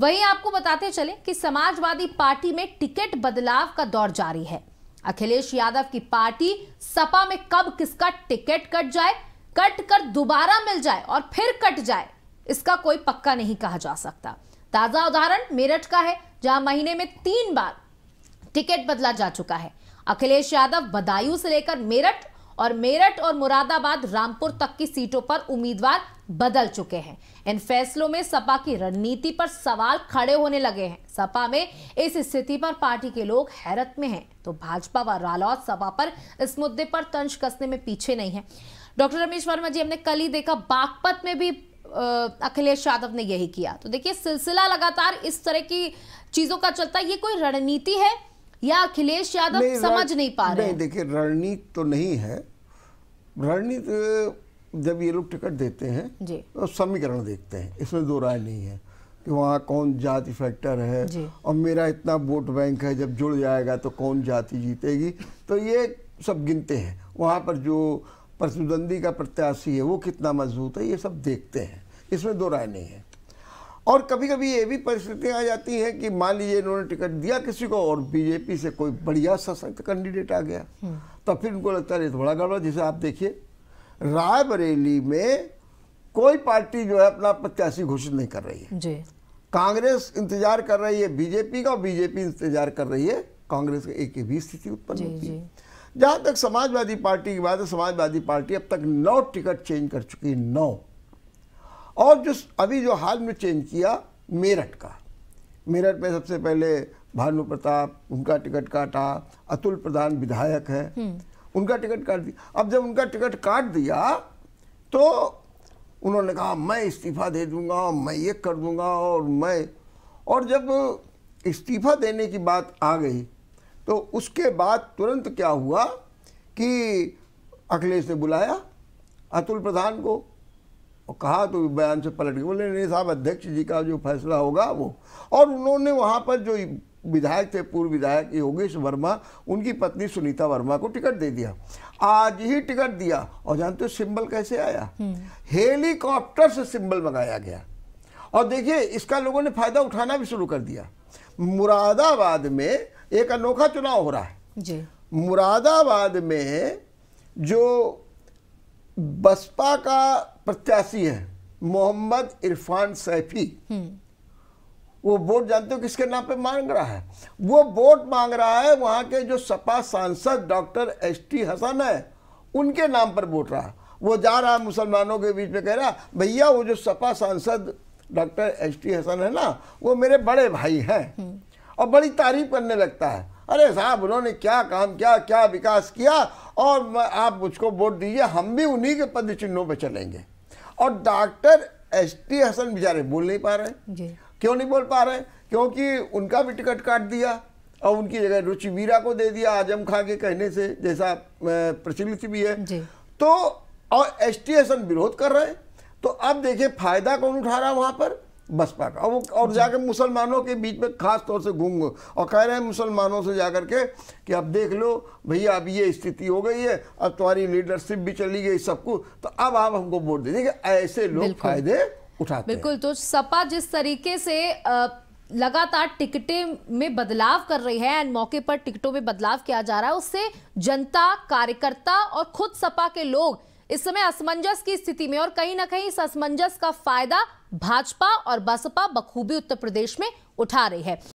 वहीं आपको बताते चले कि समाजवादी पार्टी में टिकट बदलाव का दौर जारी है अखिलेश यादव की पार्टी सपा में कब किसका टिकट कट जाए कट कर दोबारा मिल जाए और फिर कट जाए इसका कोई पक्का नहीं कहा जा सकता ताजा उदाहरण मेरठ का है जहां महीने में तीन बार टिकट बदला जा चुका है अखिलेश यादव बदायूं से लेकर मेरठ और मेरठ और मुरादाबाद रामपुर तक की सीटों पर उम्मीदवार बदल चुके हैं इन फैसलों में सपा की रणनीति पर सवाल खड़े होने लगे हैं सपा में इस स्थिति पर पार्टी के लोग हैरत में हैं तो भाजपा व रालौत सपा पर इस मुद्दे पर तंज कसने में पीछे नहीं है डॉक्टर रमेश वर्मा जी हमने कल ही देखा बागपत में भी अखिलेश यादव ने यही किया तो देखिए सिलसिला लगातार इस तरह की चीजों का चलता ये कोई रणनीति है या अखिलेश यादव नहीं, समझ नहीं पा रहे नहीं देखिए रणनीति तो नहीं है रणनीति जब ये लोग टिकट देते हैं तो समीकरण देखते हैं इसमें दो राय नहीं है कि वहाँ कौन जाति फैक्टर है और मेरा इतना वोट बैंक है जब जुड़ जाएगा तो कौन जाति जीतेगी तो ये सब गिनते हैं वहाँ पर जो प्रतिद्वंदी का प्रत्याशी है वो कितना मजबूत है ये सब देखते हैं इसमें दो राय नहीं है और कभी कभी ये भी परिस्थितियाँ आ जाती हैं कि मान लीजिए इन्होंने टिकट दिया किसी को और बीजेपी से कोई बढ़िया सशक्त कैंडिडेट आ गया हम्म। तो फिर उनको लगता है थोड़ा गड़बड़ जिसे आप देखिए रायबरेली में कोई पार्टी जो है अपना प्रत्याशी घोषित नहीं कर रही है कांग्रेस इंतजार कर रही है बीजेपी का और बीजेपी इंतजार कर रही है कांग्रेस का एक भी स्थिति उत्पन्न होती है जहां तक समाजवादी पार्टी की बात है समाजवादी पार्टी अब तक नौ टिकट चेंज कर चुकी है नौ और जो अभी जो हाल में चेंज किया मेरठ का मेरठ में सबसे पहले भानु प्रताप उनका टिकट काटा अतुल प्रधान विधायक है हम्म। उनका टिकट काट दिया अब जब उनका टिकट काट दिया तो उन्होंने कहा मैं इस्तीफा दे दूंगा मैं ये कर दूंगा और मैं और जब इस्तीफा देने की बात आ गई तो उसके बाद तुरंत क्या हुआ कि अखिलेश ने बुलाया अतुल प्रधान को और कहा तो बयान से पलट गए बोले नहीं साहब अध्यक्ष जी का जो फैसला होगा वो और उन्होंने वहाँ पर जो विधायक थे पूर्व विधायक योगेश वर्मा उनकी पत्नी सुनीता वर्मा को टिकट दे दिया आज ही टिकट दिया और जानते हो सिंबल कैसे आया हम्म। हेलीकॉप्टर से सिंबल मंगाया गया और देखिए इसका लोगों ने फायदा उठाना भी शुरू कर दिया मुरादाबाद में एक अनोखा चुनाव हो रहा है जी मुरादाबाद में जो बसपा का प्रत्याशी है मोहम्मद इरफान सैफी हम्म। वो वोट जानते हो किसके नाम पे मांग रहा है वो वोट मांग रहा है वहाँ के जो सपा सांसद डॉक्टर एस टी हसन है उनके नाम पर वोट रहा वो जा रहा है मुसलमानों के बीच में कह रहा भैया वो जो सपा सांसद डॉक्टर एस टी हसन है ना वो मेरे बड़े भाई हैं हम्म। और बड़ी तारीफ करने लगता है अरे साहब उन्होंने क्या काम किया क्या विकास किया और आप मुझको वोट दीजिए हम भी उन्हीं के पद चिन्हों पर चलेंगे और डॉक्टर एस टी हसन बेचारे बोल नहीं पा रहे क्यों नहीं बोल पा रहे क्योंकि उनका भी टिकट काट दिया और उनकी जगह रुचि वीरा को दे दिया आजम खां के कहने से जैसा प्रचलित भी है तो और एस टी हसन विरोध कर रहे हैं तो अब देखिए फायदा कौन उठा रहा है वहाँ पर बसपा का वो और जाकर मुसलमानों के बीच में खास तौर से घूम और कह रहे हैं मुसलमानों से जाकर के कि अब देख लो भैया अब ये स्थिति हो गई है अब तुम्हारी लीडरशिप भी चली गई सब कुछ तो अब आप हमको वोट दे देंगे ऐसे लोग फायदे उठाते बिल्कुल तो सपा जिस तरीके से आ, लगातार टिकटें में बदलाव कर रही है एंड मौके पर टिकटों में बदलाव किया जा रहा है उससे जनता कार्यकर्ता और खुद सपा के लोग इस समय असमंजस की स्थिति में और कहीं ना कहीं इस असमंजस का फायदा भाजपा और बसपा बखूबी उत्तर प्रदेश में उठा रही है